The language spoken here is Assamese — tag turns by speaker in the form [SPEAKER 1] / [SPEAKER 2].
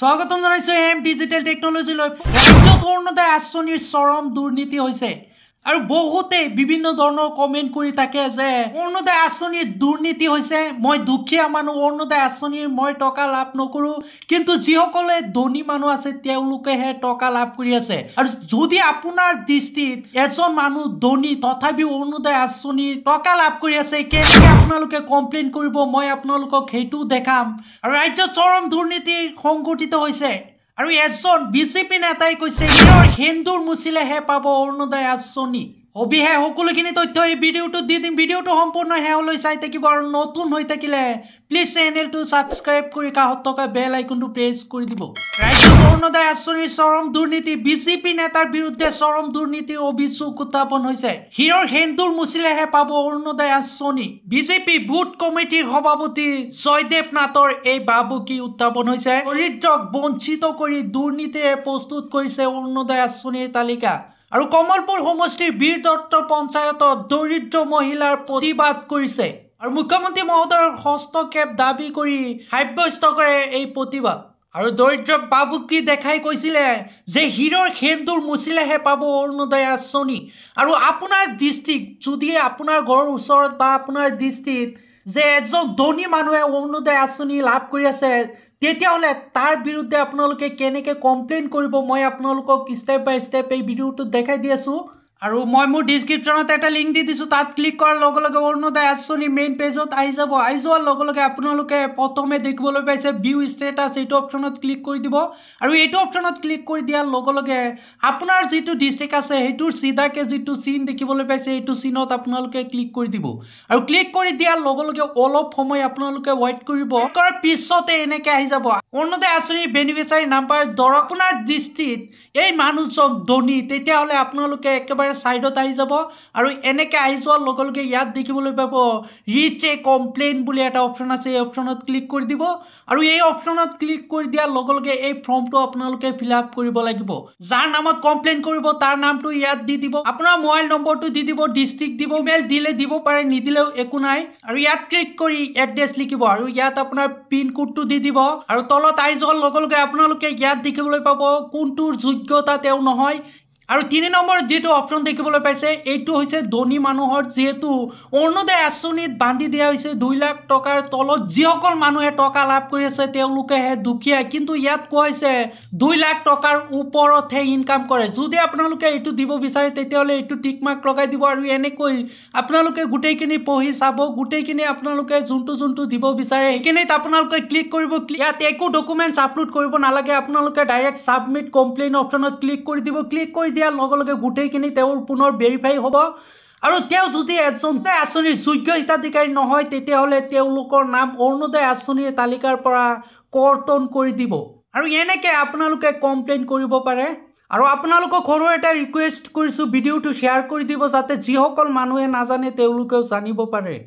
[SPEAKER 1] স্বাগতম জানাইছো এম ডিজিটেল টেকনলজিলৈ পঞ্চকৰ্ণতে আঁচনিৰ চৰম দুৰ্নীতি হৈছে আৰু বহুতে বিভিন্ন ধৰণৰ কমেণ্ট কৰি থাকে যে অৰুণোদয় আঁচনিৰ দুৰ্নীতি হৈছে মই দুখীয়া মানুহ অৰুণোদয় আঁচনিৰ মই টকা লাভ নকৰোঁ কিন্তু যিসকলে ধনী মানুহ আছে তেওঁলোকেহে টকা লাভ কৰি আছে আৰু যদি আপোনাৰ দৃষ্টিত এজন মানুহ ধনী তথাপিও অৰুণোদয় আঁচনিৰ টকা লাভ কৰি আছে কেনেকৈ আপোনালোকে কমপ্লেইন কৰিব মই আপোনালোকক সেইটোও দেখাম আৰু ৰাজ্যত চৰম দুৰ্নীতি সংঘটিত হৈছে আৰু এজন বিজেপি নেতাই কৈছে হিন্দুৰ মুচিলেহে পাব অৰুণোদয় আঁচনি সবিশেষ সকলোখিনি তথ্য এই ভিডিঅ'টোত দি দিম ভিডিঅ'টো সম্পূৰ্ণ শেহলৈ চাই থাকিব আৰু নতুন হৈ থাকিলে প্লিজ চেনেলটো ছাবস্ক্ৰাইব কৰি কাষত থকা বেল আইকনটো প্ৰেছ কৰি দিব ৰাজ্য অৰুণোদয় আঁচনিৰ চৰম দুৰ্নীতি বিজেপি নেতাৰ বিৰুদ্ধে চৰম দুৰ্নীতিৰ অভিযোগ উত্থাপন হৈছে হিৰৰ সেন্দুৰ মুচিলেহে পাব অৰুণোদয় আঁচনি বিজেপি বুথ কমিটিৰ সভাপতি জয়দেৱ নাথৰ এই ভাবুকি উত্থাপন হৈছে দৰিদ্ৰক বঞ্চিত কৰি দুৰ্নীতিৰে প্ৰস্তুত কৰিছে অৰুণোদয় আঁচনিৰ তালিকা আৰু কমলপুৰ সমষ্টিৰ বীৰ দত্ত পঞ্চায়তত দৰিদ্ৰ মহিলাৰ প্ৰতিবাদ কৰিছে আৰু মুখ্যমন্ত্ৰী মহোদয়ৰ হস্তক্ষেপ দাবী কৰি সাব্যস্ত কৰে এই প্ৰতিবাদ আৰু দৰিদ্ৰক বাবুকি দেখাই কৈছিলে যে হিৰৰ সেন্দুৰ মুচিলেহে পাব অৰুণোদয় আঁচনি আৰু আপোনাৰ দৃষ্টিত যদি আপোনাৰ ঘৰৰ ওচৰত বা আপোনাৰ দৃষ্টিত যে এজন ধনী মানুহে অৰুণোদয় আঁচনি লাভ কৰি আছে তেতিয়াহ'লে তাৰ বিৰুদ্ধে আপোনালোকে কেনেকৈ কমপ্লেইন কৰিব মই আপোনালোকক ষ্টেপ বাই ষ্টেপ এই ভিডিঅ'টোত দেখাই দি আছোঁ আৰু মই মোৰ ডিছক্ৰিপশ্যনত এটা লিংক দি দিছোঁ তাত ক্লিক কৰাৰ লগে লগে অৰুণোদয় আঁচনি মেইন পেজত আহি যাব আহি যোৱাৰ লগে লগে আপোনালোকে প্ৰথমে দেখিবলৈ পাইছে ভিউ ষ্টেটাছ এইটো অপশ্যনত ক্লিক কৰি দিব আৰু এইটো অপশ্যনত ক্লিক কৰি দিয়াৰ লগে লগে আপোনাৰ যিটো ডিষ্ট্ৰিক্ট আছে সেইটোৰ চিধাকৈ যিটো চিন দেখিবলৈ পাইছে সেইটো চিনত আপোনালোকে ক্লিক কৰি দিব আৰু ক্লিক কৰি দিয়াৰ লগে লগে অলপ সময় আপোনালোকে ৱেইট কৰিব কৰাৰ পিছতে এনেকৈ আহি যাব অৰুণোদয় আঁচনিৰ বেনিফিচিয়াৰী নাম্বাৰ ধৰক আপোনাৰ ডিষ্ট্ৰিক্ট এই মানুহজন ধনী তেতিয়াহ'লে আপোনালোকে একেবাৰে একেবাৰে ছাইডত আহি যাব আৰু এনেকৈ আহি যোৱাৰ লগে লগে ইয়াত দেখিবলৈ পাব ৰিচ এ কমপ্লেইন বুলি এটা অপশ্যন আছে এই অপশ্যনত ক্লিক কৰি দিব আৰু এই অপশ্যনত ক্লিক কৰি দিয়াৰ লগে লগে এই ফৰ্মটো আপোনালোকে ফিল আপ কৰিব লাগিব যাৰ নামত কমপ্লেইন কৰিব তাৰ নামটো ইয়াত দি দিব আপোনাৰ মোবাইল নম্বৰটো দি দিব ডিষ্ট্ৰিক্ট দিব মেল দিলে দিব পাৰে নিদিলেও একো নাই আৰু ইয়াত ক্লিক কৰি এড্ৰেছ লিখিব আৰু ইয়াত আপোনাৰ পিনক'ডটো দি দিব আৰু তলত আহি যোৱাৰ লগে লগে আপোনালোকে ইয়াত দেখিবলৈ পাব কোনটোৰ যোগ্যতা তেওঁ নহয় আৰু তিনি নম্বৰত যিটো অপশ্যন দেখিবলৈ পাইছে এইটো হৈছে ধনী মানুহৰ যিহেতু অৰুণোদয় আঁচনিত বান্ধি দিয়া হৈছে দুই লাখ টকাৰ তলত যিসকল মানুহে টকা লাভ কৰি আছে তেওঁলোকেহে দুখীয়া কিন্তু ইয়াত কোৱা হৈছে দুই লাখ টকাৰ ওপৰতহে ইনকাম কৰে যদি আপোনালোকে এইটো দিব বিচাৰে তেতিয়াহ'লে এইটো টিক মাৰ্ক লগাই দিব আৰু এনেকৈ আপোনালোকে গোটেইখিনি পঢ়ি চাব গোটেইখিনি আপোনালোকে যোনটো যোনটো দিব বিচাৰে সেইখিনিত আপোনালোকে ক্লিক কৰিব ইয়াত একো ডকুমেণ্টছ আপলোড কৰিব নালাগে আপোনালোকে ডাইৰেক্ট ছাবমিট কমপ্লেইন অপশ্যনত ক্লিক কৰি দিব ক্লিক কৰি দিয়াৰ লগে লগে গোটেইখিনি তেওঁৰ পুনৰ ভেৰিফাই হ'ব আৰু তেওঁ যদি এজনতে আঁচনিৰ যোগ্য হিতাধিকাৰী নহয় তেতিয়াহ'লে তেওঁলোকৰ নাম অৰুণোদয় আঁচনিৰ তালিকাৰ পৰা কৰ্তন কৰি দিব আৰু এনেকৈ আপোনালোকে কমপ্লেইন কৰিব পাৰে আৰু আপোনালোকক সৰু এটা ৰিকুৱেষ্ট কৰিছোঁ ভিডিঅ'টো শ্বেয়াৰ কৰি দিব যাতে যিসকল মানুহে নাজানে তেওঁলোকেও জানিব পাৰে